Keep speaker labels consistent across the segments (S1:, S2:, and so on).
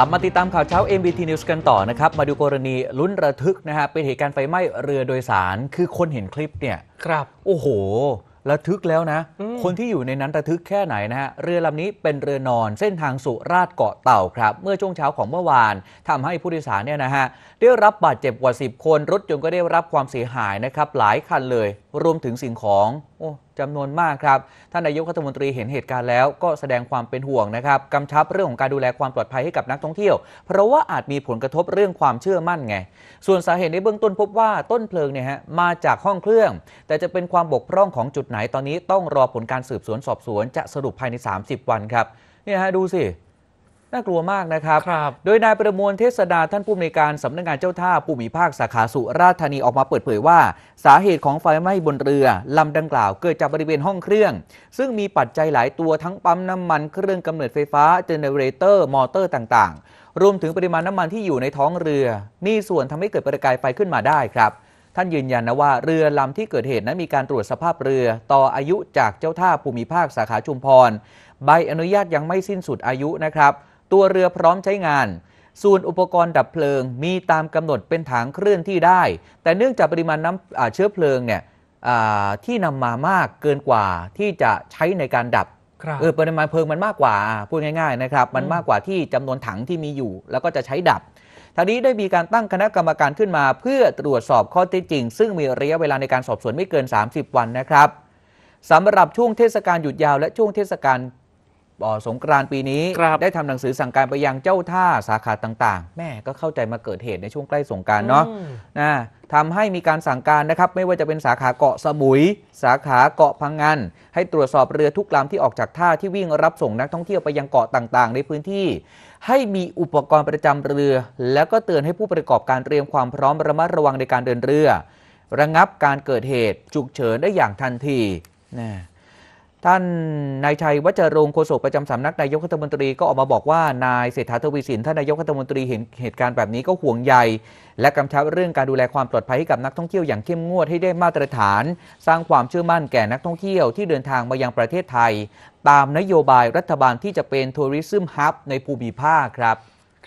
S1: ลับมาติดตามข่าวเช้า MBT News กันต่อนะครับมาดูกรณีลุ้นระทึกนะฮะเป็นเหตุการณ์ไฟไหม้เรือโดยสาร คือคนเห็นคลิปเนี่ยครับ โอ้โห ระทึกแล้วนะ คนที่อยู่ในนั้นระทึกแค่ไหนนะฮะเรือลำนี้เป็นเรือนอนเส้นทางสุราษฎร์เกาะเต่าครับ เมื่อช่วงเช้าของเมื่อวาน ทำให้ผู้โดยสารเนี่ยนะฮะได้รับบาดเจ็บกว่า 10 คน รถจนตก็ได้รับความเสียหายนะครับหลายคันเลย รวมถึงสิ่งของโอ้จำนวนมากครับท่านนายกรัฐมนตรีเห็นเหตุการณ์แล้วก็แสดงความเป็นห่วงนะครับ กำชับเรื่องของการดูแลความปลอดภัยให้กับนักท่องเที่ยวเพราะว่าอาจมีผลกระทบเรื่องความเชื่อมั่นไงส่วนสาเหตุในเบื้องต้นพบว่าต้นเพลิงเนี่ยฮะมาจากห้องเครื่อง แต่จะเป็นความบกพร่องของจุดไหนตอนนี้ต้องรอผลการสืบสวนสอบสวนจะสรุปภายใน 30 วันครับเนี่ยฮะดูสิน่ากลัวมากนะครับรบโดยนายประมวลเทศดาท่านผู้อำนวยการสำนักงงานเจ้าท่าภูมิภาคสาขาสุราษฎร์ธานีออกมาเปิดเผยว่า สาเหตุของไฟไหม้บนเรือลำดังกล่าวเกิดจากบริเวณห้องเครื่อง ซึ่งมีปัจจัยหลายตัวทั้งปั๊ม น้ำมันเครื่องกำเนิดไฟฟ้าเจเนเรเตอร์ มอเตอร์ต่างๆ รวมถึงปริมาณน้ำมันที่อยู่ในท้องเรือนี่ส่วนทำให้เกิดประกายไฟขึ้นมาได้ครับ ท่านยืนยันนะว่าเรือลำที่เกิดเหตุนั้นมีการตรวจสภาพเรือ ต่ออายุจากเจ้าท่าภูมิภาคสาขาชุมพร ใบอนุญาตยังไม่สิ้นสุดอายุนะครับตัวเรือพร้อมใช้งานส่วนอุปกรณ์ดับเพลิง มีตามกำหนดเป็นถังเคลื่อนที่ได้ แต่เนื่องจากปริมาณน้ำเชื้อเพลิงเนี่ยที่นำมามากเกินกว่าที่จะใช้ในการดับเออปริมาณเพลิงมันมากกว่าพูดง่ายๆนะครับมันมากกว่าที่จำนวนถังที่มีอยู่ แล้วก็จะใช้ดับทงนี้ได้มีการตั้งคณะกรรมการขึ้นมา เพื่อตรวจสอบข้อเท็จจริงซึ่งมีระยะเวลาในการสอบสวนไม่เกิน 30 วันนะครับสำหรับช่วงเทศกาลหยุดยาวและช่วงเทศกาลสงกรานต์ปีนี้ได้ทำหนังสือสั่งการไปยังเจ้าท่าสาขาต่างๆ แม่ก็เข้าใจมาเกิดเหตุในช่วงใกล้สงการเนาะนะทำให้มีการสั่งการนะครับไม่ว่าจะเป็นสาขาเกาะสมุย สาขาเกาะพังงานให้ตรวจสอบเรือทุกลำที่ออกจากท่าที่วิ่งรับส่งนักท่องเที่ยวไปยังเกาะต่าง ๆ ในพื้นที่ ให้มีอุปกรณ์ประจำเรือ แล้วก็เตือนให้ผู้ประกอบการเตรียมความพร้อมระมัดระวังในการเดินเรือ ระงับการเกิดเหตุฉุกเฉินได้อย่างทันทีนะท่านนายชัยวัชรงโฆษกประจำสำนักนายกรัฐมนตรีก็ออกมาบอกว่านายเศรษฐาทวีสินท่านนายกรัฐมนตรีเห็นเหตุการณ์แบบนี้ก็ห่วงใยและกำชับเรื่องการดูแลความปลอดภัยให้กับนักท่องเที่ยวอย่างเข้มงวดให้ได้มาตรฐาน สร้างความเชื่อมั่นแก่นักท่องเที่ยวที่เดินทางมายังประเทศไทย ตามนโยบายรัฐบาลที่จะเป็นทัวริซึมฮับในภูมิภาค
S2: ครับ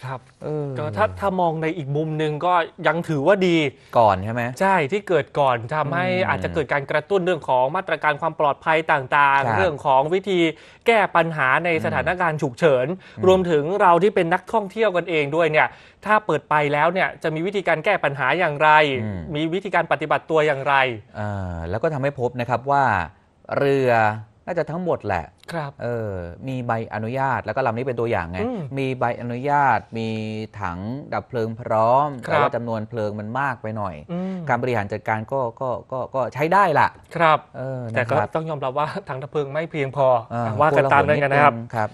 S2: ครับออก็ถ้าถ้ามองในอีกมุมหนึ่งก็ยังถือว่าดีก่อนใช่ไหมใช่ที่เกิดก่อนทำให้อาจจะเกิดการกระตุ้นเรื่องของมาตรการความปลอดภัยต่างๆรๆเรื่องของวิธีแก้ปัญหาในสถานการณ์ฉุกเฉินรวมถึงเราที่เป็นนักท่องเที่ยวกันเองด้วยเนี่ย ถ้าเปิดไปแล้วเนี่ยจะมีวิธีการแก้ปัญหาอย่างไรมมีวิธีการปฏิบัติตัวอย่างไร
S1: แล้วก็ทำให้พบนะครับว่าเรือาจะทั้งหมดแหละครับเออมีใบอนุญาตแล้วก็ลำนี้เป็นตัวอย่างไง มีใบอนุญาต มีถังดับเพลิงพร้อมแต่ว่าจำนวนเพลิงมันมากไปหน่อยอการบริหารจัดการก็ก็ก็ก็ใช้ได้ละครับเออแต่ก็
S2: ต้องยอมรับว่าถังดับเพลิงไม่เพียงพออว่ากันตามนั้นกันนะครับ